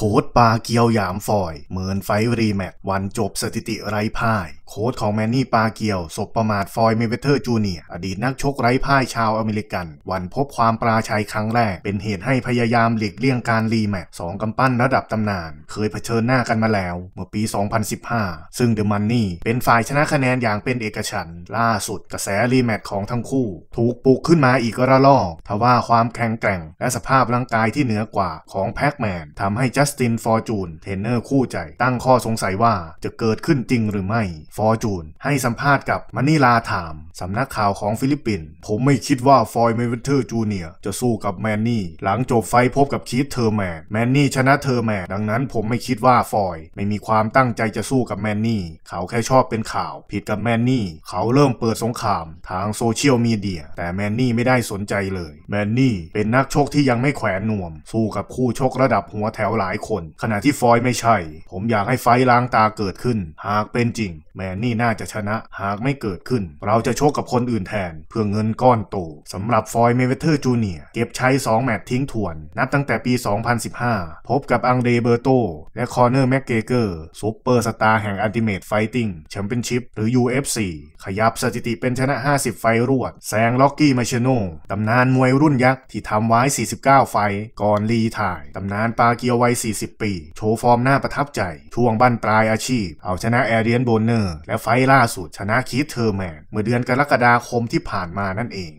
โค้ดปาเกียวหยามฟอยเหมือนไฟรีแมทวันจบสถิติไร้พ่าย โค้ดของแมนนี่ปาเกียวศบประมาทฟอยเมเวเทอร์จูเนียอดีตนักชกไร้พ่ายชาวอเมริกัน วันพบความปราชัยครั้งแรก เป็นเหตุให้พยายามหลีกเลี่ยงการรีแมทสองกำปั้นระดับตำนาน เคยเผชิญหน้ากันมาแล้วเมื่อปี 2015 ซึ่งเดอะมันนี่เป็นฝ่ายชนะคะแนนอย่างเป็นเอกฉันล่าสุดกระแสรีแมทของทั้งคู่ ถูกปลุกขึ้นมาอีกระลอกทว่าความแข็งแกร่ง และสภาพร่างกายที่เหนือกว่าของแพ็กแมนทำให้จัสตินฟอร์จูนเทรนเนอร์คู่ใจ ตั้งข้อสงสัยว่าจะเกิดขึ้นจริงหรือไม่ฟอร์จูนให้สัมภาษณ์กับมานิลาถามสำนักข่าวของฟิลิปปินส์ผมไม่คิดว่าฟอยเมเวนเทอร์จูเนียจะสู้กับแมนนี่หลังจบไฟพบกับคีธเทอร์แมนแมนนี่ชนะเทอร์แมนดังนั้นผมไม่คิดว่าฟอยไม่มีความตั้งใจจะสู้กับแมนนี่เขาแค่ชอบเป็นข่าวผิดกับแมนนี่เขาเริ่มเปิดสงครามทางโซเชียลมีเดียแต่แมนนี่ไม่ได้สนใจเลยแมนนี่เป็นนักชกที่ยังไม่แขวนนวมสู้กับคู่ชกระดับหัวแถวหลายคนขณะที่ฟอยไม่ใช่ ผมอยากให้ไฟล้างตาเกิดขึ้นหากเป็นจริง แมนนี่น่าจะชนะหากไม่เกิดขึ้น เราจะโชคกับคนอื่นแทน เพื่อเงินก้อนโตสำหรับฟอยเมเวเทอร์จูเนียเก็บใช้ 2 แมตช์ทิ้งทวน นับตั้งแต่ปี 2015 พบกับอังเดเบอร์โต และคอร์เนอร์แม็กเกเกอร์ซุปเปอร์สตาร์แห่งอัลติเมตไฟติ้งแชมเปี้ยนชิพหรือ UFC ขยับสถิติเป็นชนะ 50 ไฟรวดแซงล็อกกี้มาชโนตำนานมวยรุ่นยักษ์ที่ทำไว้ 49 ไฟ ก่อนลีถ่ายตำนานปาเกียววัย40 ปี โชว์ฟอร์มหน้าประทับใจช่วงบั้นปลายอาชีพ เอาชนะแอเรียน โบนเนอร์ และไฟล่าสุด ชนะคีธ เทอร์แมนเมื่อเดือนกรกฎาคมที่ผ่านมานั่นเอง